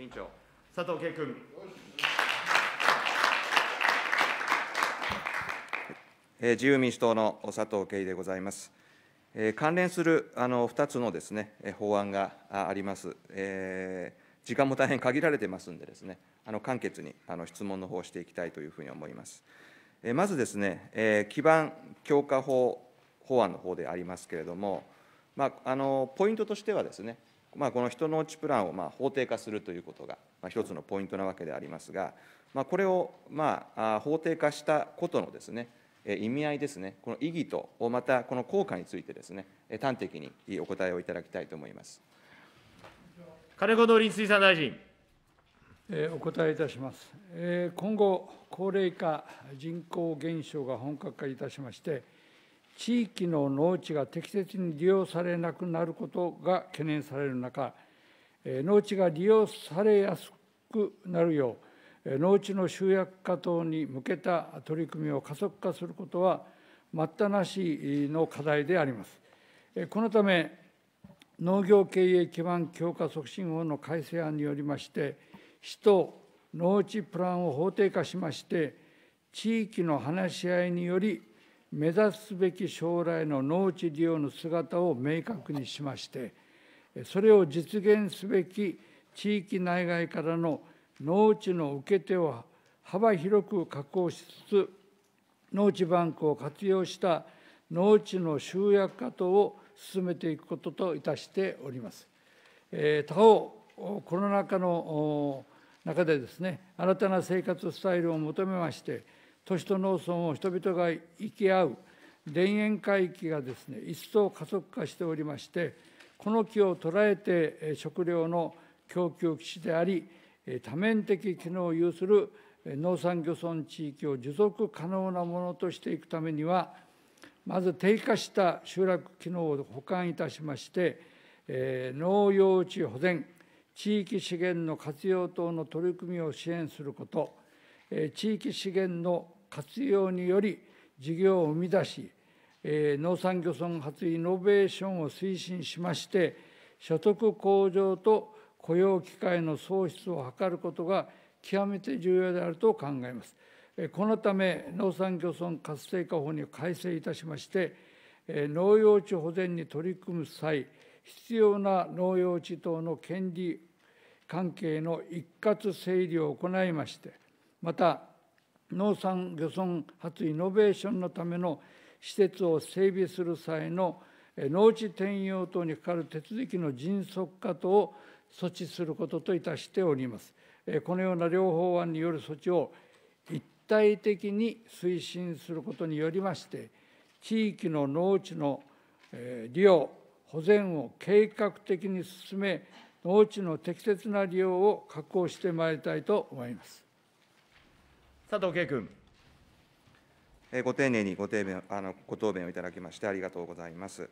委員長佐藤圭君え自由民主党の佐藤圭でございます。え関連するあの2つのです、ね、法案があります、えー、時間も大変限られてますんでです、ね、あの簡潔にあの質問の方をしていきたいというふうに思います。えー、まずですね、えー、基盤強化法法案の方でありますけれども、まあ、あのポイントとしてはですね、まあ、この人のうちプランをまあ法定化するということが、まあ、一つのポイントなわけでありますが、まあ、これをまあ法定化したことのですね意味合いですね、この意義と、またこの効果についてですね、端的にお答えをいただきたいと思います金子農林水産大臣。お答えいたします。今後、高齢化、人口減少が本格化いたしまして、地域の農地が適切に利用されなくなることが懸念される中、農地が利用されやすくなるよう、農地の集約化等に向けた取り組みを加速化することは、待ったなしの課題であります。このため、農業経営基盤強化促進法の改正案によりまして、市と農地プランを法定化しまして、地域の話し合いにより目指すべき将来の農地利用の姿を明確にしましてそれを実現すべき地域内外からの農地の受け手を幅広く確保しつつ農地バンクを活用した農地の集約化等を進めていくことといたしております。え他方コロナ禍の中でですね新たな生活スタイルを求めまして都市と農村を人々が行き合う田園回帰がですね一層加速化しておりましてこの木を捉えて食料の供給基地であり多面的機能を有する農産漁村地域を持続可能なものとしていくためにはまず低下した集落機能を補完いたしまして農用地保全地域資源の活用等の取り組みを支援すること地域資源の活用により事業を生み出し、えー、農産漁村発イノベーションを推進しまして所得向上と雇用機会の創出を図ることが極めて重要であると考えます。このため農産漁村活性化法に改正いたしまして農用地保全に取り組む際必要な農用地等の権利関係の一括整理を行いましてまた農産漁村発イノベーションのための施設を整備する際の農地転用等にかかる手続きの迅速化等を措置することといたしております。このような両法案による措置を一体的に推進することによりまして、地域の農地の利用、保全を計画的に進め、農地の適切な利用を確保してまいりたいと思います。佐藤圭君。ご丁寧にご丁寧あのご答弁をいただきまして、ありがとうございます。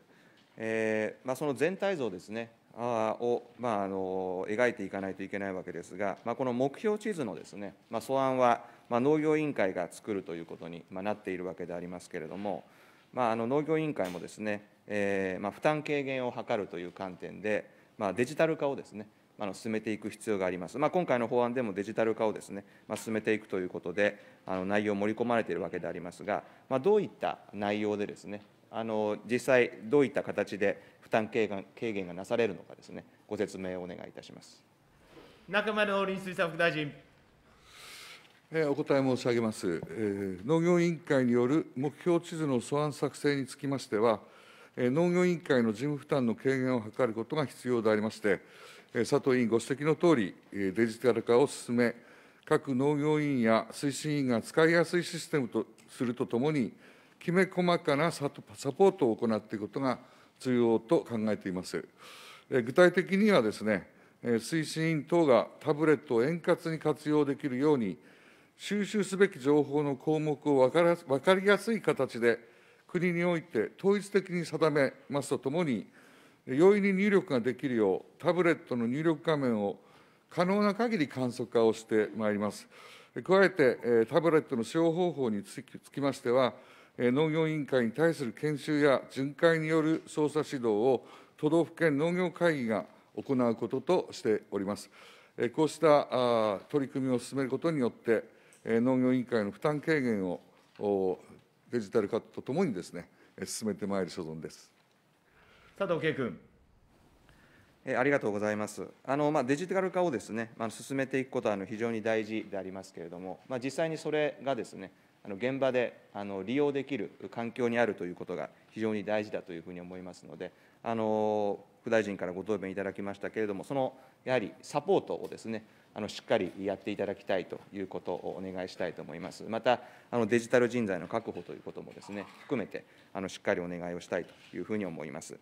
えーまあ、その全体像ですね、あを、まあ、あの描いていかないといけないわけですが、まあ、この目標地図のですね、まあ、素案は、まあ、農業委員会が作るということに、まあ、なっているわけでありますけれども、まあ、あの農業委員会もですね、えーまあ、負担軽減を図るという観点で、まあ、デジタル化をですね、あの進めていく必要があります。まあ、今回の法案でもデジタル化をですね、まあ、進めていくということで、あの内容盛り込まれているわけでありますが、まあ、どういった内容でですね、あの実際、どういった形で負担軽減軽減がなされるのかですね、ご説明をお願いいたします。中丸農林水産副大臣。お答え申し上げます、えー、農業委員会による目標地図の素案作成につきましては、えー、農業委員会の事務負担の軽減を図ることが必要でありまして、佐藤委員ご指摘のとおり、デジタル化を進め、各農業委員や推進委員が使いやすいシステムとするとともに、きめ細かなサポートを行っていくことが重要と考えています。具体的にはですね、推進委員等がタブレットを円滑に活用できるように、収集すべき情報の項目を分から分かりやすい形で、国において統一的に定めますとともに、容易に入力ができるよう、タブレットの入力画面を可能な限り簡素化をしてまいります。加えて、タブレットの使用方法につきましては、農業委員会に対する研修や巡回による操作指導を都道府県農業会議が行うこととしております。こうした取り組みを進めることによって、農業委員会の負担軽減をデジタル化とともにですね、進めてまいる所存です。佐藤圭君。ありがとうございます。あのまあ、デジタル化をですね、まあ、進めていくことはあの非常に大事でありますけれども、まあ、実際にそれがですね、あの現場であの利用できる環境にあるということが非常に大事だというふうに思いますので、あの副大臣からご答弁いただきましたけれども、そのやはりサポートをですね、あのしっかりやっていただきたいということをお願いしたいと思います。また、あのデジタル人材の確保ということもですね、含めてあのしっかりお願いをしたいというふうに思います。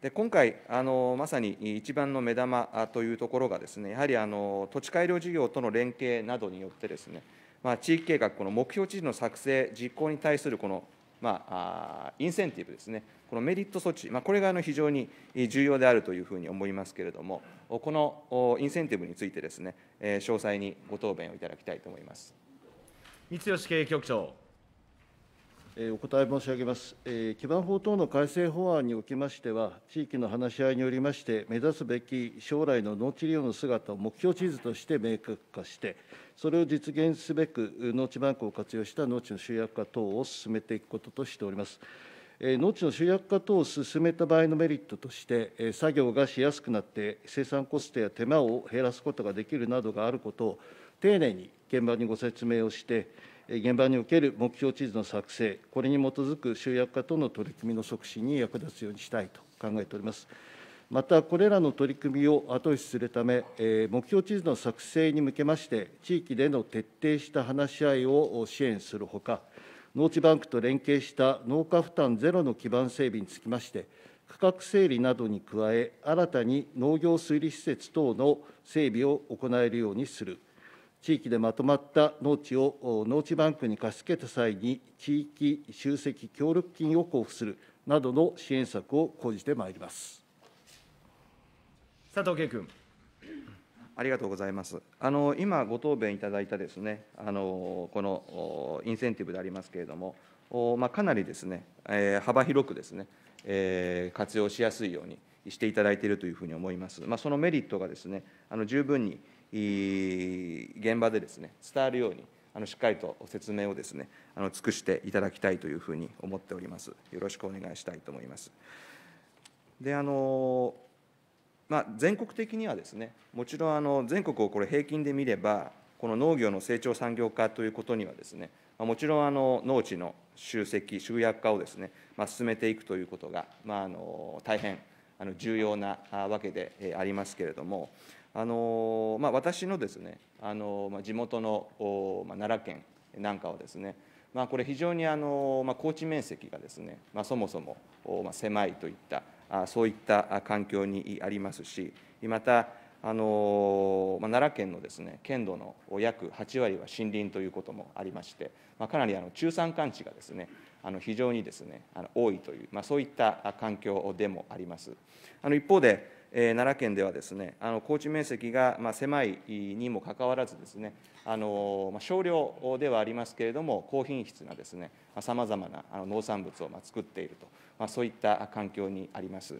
で今回あの、まさに一番の目玉というところがです、ね、やはりあの土地改良事業との連携などによってですね、まあ、地域計画、この目標知事の作成、実行に対するこの、まあ、インセンティブですね、このメリット措置、まあ、これがあの非常に重要であるというふうに思いますけれども、このインセンティブについてです、ね、詳細にご答弁をいただきたいと思います。三吉経営局長お答え申し上げます。基盤法等の改正法案におきましては、地域の話し合いによりまして、目指すべき将来の農地利用の姿を目標地図として明確化して、それを実現すべく、農地バンクを活用した農地の集約化等を進めていくこととしております。農地の集約化等を進めた場合のメリットとして、作業がしやすくなって、生産コストや手間を減らすことができるなどがあることを、丁寧に現場にご説明をして、現場における目標地図の作成、これに基づく集約化との取り組みの促進に役立つようにしたいと考えております。また、これらの取り組みを後押しするため、目標地図の作成に向けまして、地域での徹底した話し合いを支援するほか、農地バンクと連携した農家負担ゼロの基盤整備につきまして、区画整理などに加え、新たに農業推理施設等の整備を行えるようにする地域でまとまった農地を農地バンクに貸し付けた際に、地域集積協力金を交付するなどの支援策を講じてまいります佐藤健君。ありがとうございます。あの今、ご答弁いただいたですね、あのこのインセンティブでありますけれども、まあ、かなりですね、えー、幅広くですね、えー、活用しやすいようにしていただいているというふうに思います。まあ、そのメリットがですね、あの十分に現場でですね伝わるようにあのしっかりと説明をですねあの尽くしていただきたいというふうに思っております。よろしくお願いしたいと思います。であのまあ、全国的にはですねもちろんあの全国をこれ平均で見ればこの農業の成長産業化ということにはですねもちろんあの農地の集積、集約化をですね、まあ、進めていくということが、まあ、あの大変あの重要なわけでありますけれども、あのまあ、私のですねあの、まあ、地元の、まあ、奈良県なんかはですね、まあ、これ非常にあの、まあ、高地面積がですね、まあ、そもそも、まあ、狭いといったあそういった環境にありますしまたあの、まあ、奈良県のですね県土の約8割は森林ということもありまして、まあ、かなりあの中山間地がですねあの非常にですねあの多いという、まあ、そういった環境でもあります。あの一方でえー、奈良県ではですね、あの高地面積がまあ狭いにもかかわらずですね、あのまあ、少量ではありますけれども、高品質なですね、さまざまな農産物をまあ作っていると、まあ、そういった環境にあります。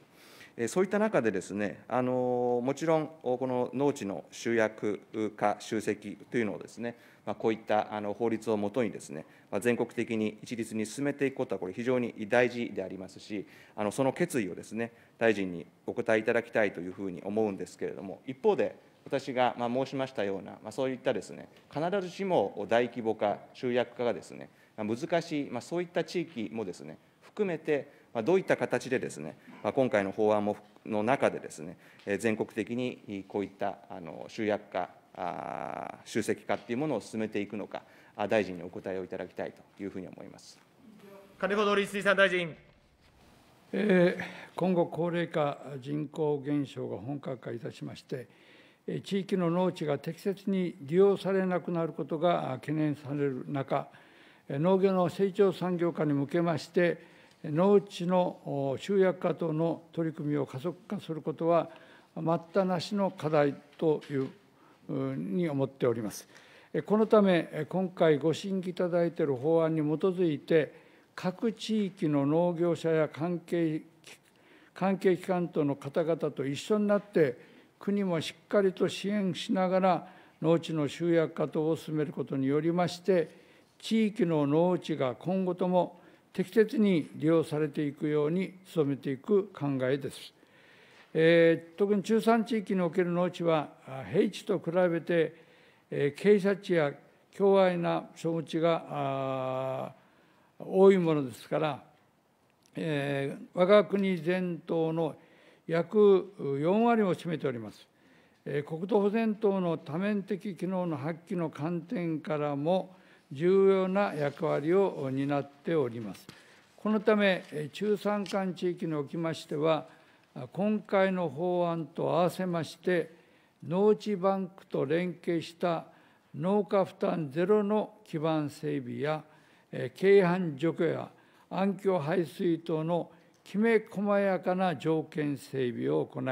そういった中でですね、あのもちろん、この農地の集約化、集積というのをですね、まあ、こういったあの法律をもとにですね、まあ、全国的に一律に進めていくことは、これ、非常に大事でありますし、あのその決意をですね、大臣にお答えいただきたいというふうに思うんですけれども、一方で、私がま申しましたような、まあ、そういったですね、必ずしも大規模化、集約化がですね、難しい、まそういった地域もですね、含めて、まどういった形でですね、ま今回の法案もの中でですね、全国的にこういったあの集約化、集積化っていうものを進めていくのか、大臣にお答えをいただきたいというふうに思います金子農林水産大臣。え今後、高齢化、人口減少が本格化いたしまして、地域の農地が適切に利用されなくなることが懸念される中、農業の成長産業化に向けまして、農地の集約化等の取り組みを加速化することは待ったなしの課題というに思っております。このため、今回ご審議いただいている法案に基づいて、各地域の農業者や関係関係機関等の方々と一緒になって、国もしっかりと支援しながら、農地の集約化等を進めることによりまして、地域の農地が今後とも適切に利用されていくように努めていく考えです。えー、特に中産地域における農地は平地と比べて、えー、傾斜地や強矮な持地が多いものですから、えー、我が国全島の約4割を占めております。国土保全等の多面的機能の発揮の観点からも、重要な役割を担っております。このため、中山間地域におきましては、今回の法案と合わせまして、農地バンクと連携した農家負担ゼロの基盤整備や、軽犯除去や暗渠排水等のきめ細やかな条件整備を行い、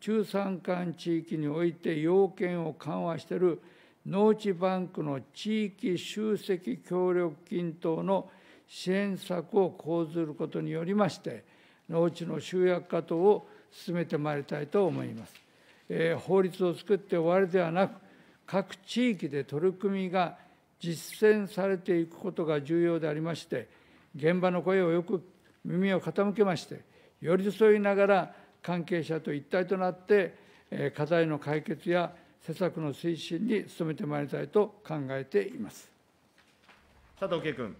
中山間地域において要件を緩和している農地バンクの地域集積協力金等の支援策を講ずることによりまして、農地の集約化等を進めてまいりたいと思います。えー、法律を作って終わりではなく、各地域で取り組みが実践されていくことが重要でありまして、現場の声をよく耳を傾けまして、寄り添いながら関係者と一体となって、え課題の解決や施策の推進に努めてまいりたいと考えています。佐藤圭君。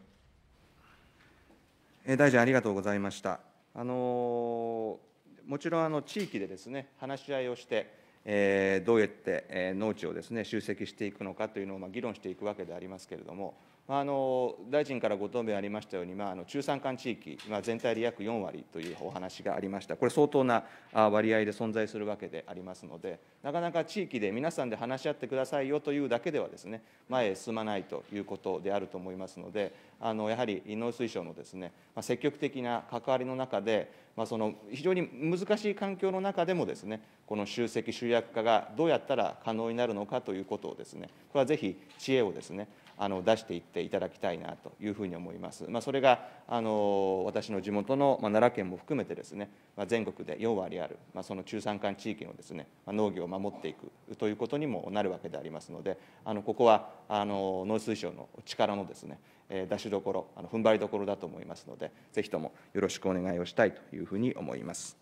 大臣、ありがとうございました。あのもちろんあの地域でですね話し合いをして、えー、どうやって、えー、農地をですね集積していくのかというのを、まあ、議論していくわけでありますけれども、あの大臣からご答弁ありましたように、まあ、あの中山間地域、まあ、全体で約4割というお話がありました、これ、相当な割合で存在するわけでありますので、なかなか地域で皆さんで話し合ってくださいよというだけではです、ね、前へ進まないということであると思いますので、あのやはり農水省のです、ね、まあ、積極的な関わりの中で、まあ、その非常に難しい環境の中でもです、ね、この集積、集約化がどうやったら可能になるのかということをです、ね、これはぜひ知恵をですねあの出していっていただきたいなというふうに思います。まあ、それがあの私の地元の、まあ、奈良県も含めてですね、まあ、全国で4割ある、まあ、その中山間地域のですね、まあ、農業を守っていくということにもなるわけでありますのであのここはあの農水省の力のですね出しどころあの踏ん張りどころだと思いますのでぜひともよろしくお願いをしたいというふうに思います。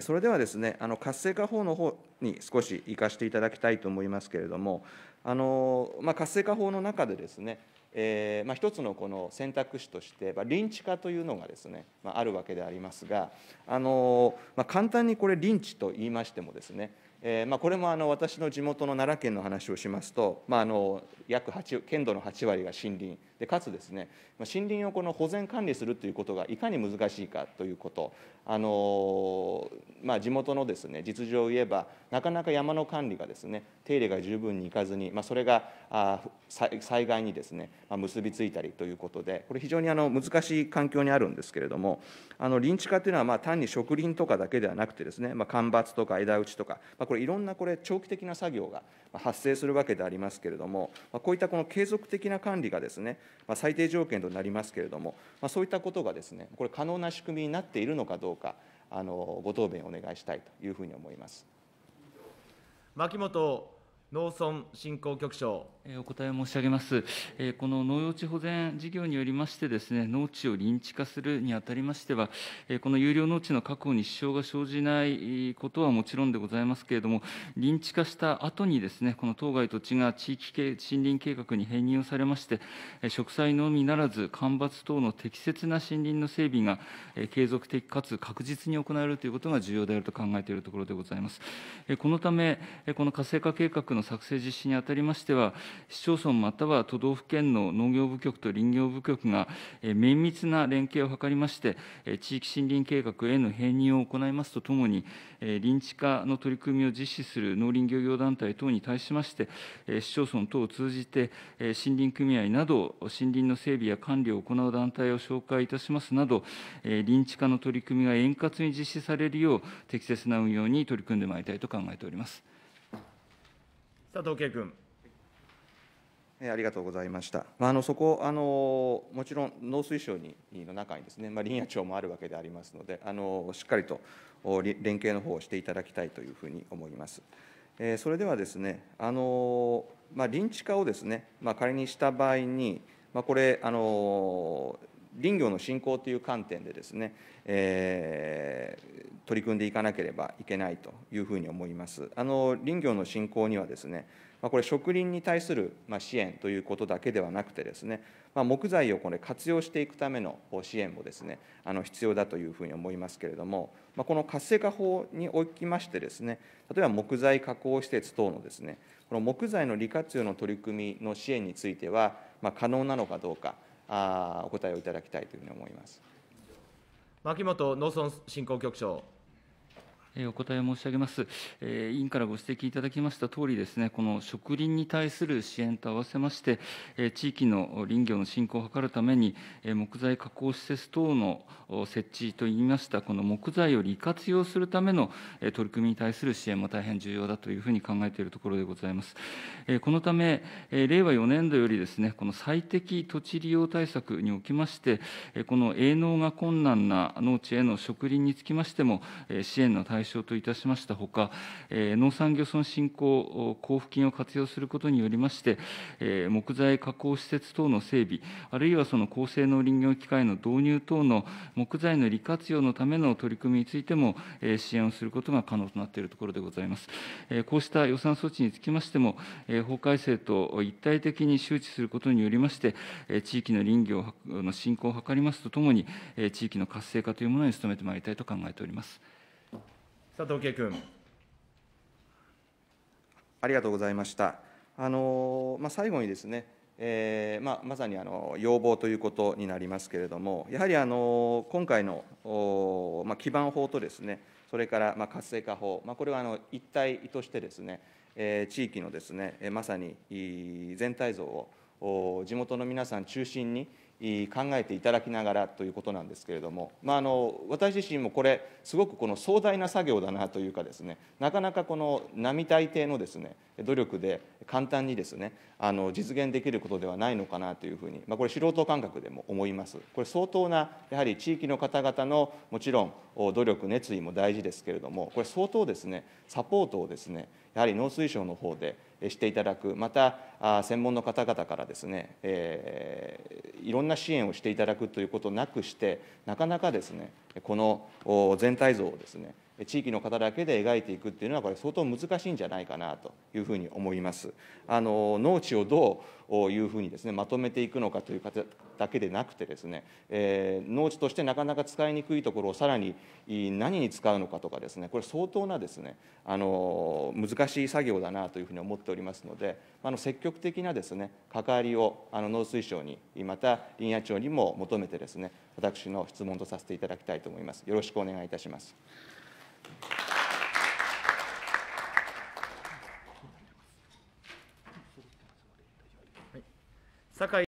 それではですね、あの活性化法の方に少し生かしていただきたいと思いますけれども、あのまあ、活性化法の中でですね、えーまあ、一つのこの選択肢として、まあ、ンチ化というのがですね、まあ、あるわけでありますが、あのまあ、簡単にこれ、リンチと言いましてもですね、えーまあ、これもあの私の地元の奈良県の話をしますと、まあ、あの約8県土の8割が森林。でかつですね森林をこの保全管理するということがいかに難しいかということあの、まあ、地元のですね実情を言えばなかなか山の管理がですね手入れが十分にいかずに、まあ、それがあ災害にですね、ま結びついたりということでこれ非常にあの難しい環境にあるんですけれどもあの林地化というのはまあ単に植林とかだけではなくてですね、まあ、干ばつとか枝打ちとか、まあ、これいろんなこれ長期的な作業が発生するわけでありますけれども、こういったこの継続的な管理がですね、最低条件となりますけれども、そういったことがですね、これ、可能な仕組みになっているのかどうか、あのご答弁をお願いしたいというふうに思います。牧本農村振興局長。お答え申し上げます。この農用地保全事業によりましてですね、農地を臨地化するにあたりましては、この有料農地の確保に支障が生じないことはもちろんでございますけれども、臨地化した後にですね、この当該土地が地域系森林計画に編入をされまして、植栽のみならず、干ばつ等の適切な森林の整備が継続的かつ確実に行われるということが重要であると考えているところでございます。このため、この活性化計画のの作成実施にあたりましては、市町村または都道府県の農業部局と林業部局が綿密な連携を図りまして、地域森林計画への編入を行いますとともに、林地化の取り組みを実施する農林漁業団体等に対しまして、市町村等を通じて、森林組合など、森林の整備や管理を行う団体を紹介いたしますなど、林地化の取り組みが円滑に実施されるよう、適切な運用に取り組んでまいりたいと考えております。佐藤圭君。ありがとうございました。まあ、あのそこあのもちろん農水省にの中にですね、まあ、林野庁もあるわけでありますので、あのしっかりと連携の方をしていただきたいというふうに思います。えー、それではですね、あのまあ、林地化をですね、まあ、仮にした場合に、まあ、これあの林業の振興という観点でですね、えー、取り組んでいかなければいけないというふうに思います。あの林業の振興にはですね、まあ、これ植林に対するま支援ということだけではなくてですね、まあ、木材をこれ活用していくための支援もですね、あの必要だというふうに思いますけれども、まあ、この活性化法におきましてですね、例えば木材加工施設等のですね、この木材の利活用の取り組みの支援については、ま可能なのかどうか。あお答えをいただきたいというふうに思います。牧本農村振興局長お答え申し上げます。委員からご指摘いただきましたとおりですね、この植林に対する支援と合わせまして、地域の林業の振興を図るために、木材加工施設等の設置といいました、この木材を利活用するための取り組みに対する支援も大変重要だというふうに考えているところでございます。このため、令和4年度よりですね、この最適土地利用対策におきまして、この営農が困難な農地への植林につきましても、支援の対対象といたしましたほか、農産漁村振興交付金を活用することによりまして、木材加工施設等の整備、あるいはその高性能林業機械の導入等の木材の利活用のための取り組みについても、支援をすることが可能となっているところでございます。こうした予算措置につきましても、法改正と一体的に周知することによりまして、地域の林業の振興を図りますとともに、地域の活性化というものに努めてまいりたいと考えております。佐藤慶君。ありがとうございました。あのまあ、最後にですね、えーまあ、まさにあの要望ということになりますけれども、やはりあの今回の、おまあ、基盤法とですね、それからまあ活性化法、まあ、これはあの一体としてですね、えー、地域のですね、まさに全体像をお地元の皆さん中心に、考えていただきながらということなんですけれども、まあ、あの私自身もこれすごくこの壮大な作業だなというかですねなかなかこの並大抵のですね努力で簡単にですねあの実現できることではないのかなというふうに、まあ、これ素人感覚でも思いますこれ相当なやはり地域の方々のもちろん努力熱意も大事ですけれどもこれ相当ですねサポートをですねやはり農水省の方でしていただくまた専門の方々からですね、えー、いろんな支援をしていただくということなくしてなかなかですねこの全体像をですね地域の方だけで描いていくっていうのは、これ、相当難しいんじゃないかなというふうに思います。あの農地をどういうふうにです、ね、まとめていくのかという方だけでなくてですね、えー、農地としてなかなか使いにくいところをさらに何に使うのかとかですね、これ、相当なですねあの難しい作業だなというふうに思っておりますので、あの積極的なですね関わりをあの農水省に、また林野庁にも求めてですね、私の質問とさせていただきたいと思います。よろしくお願いいたします。はい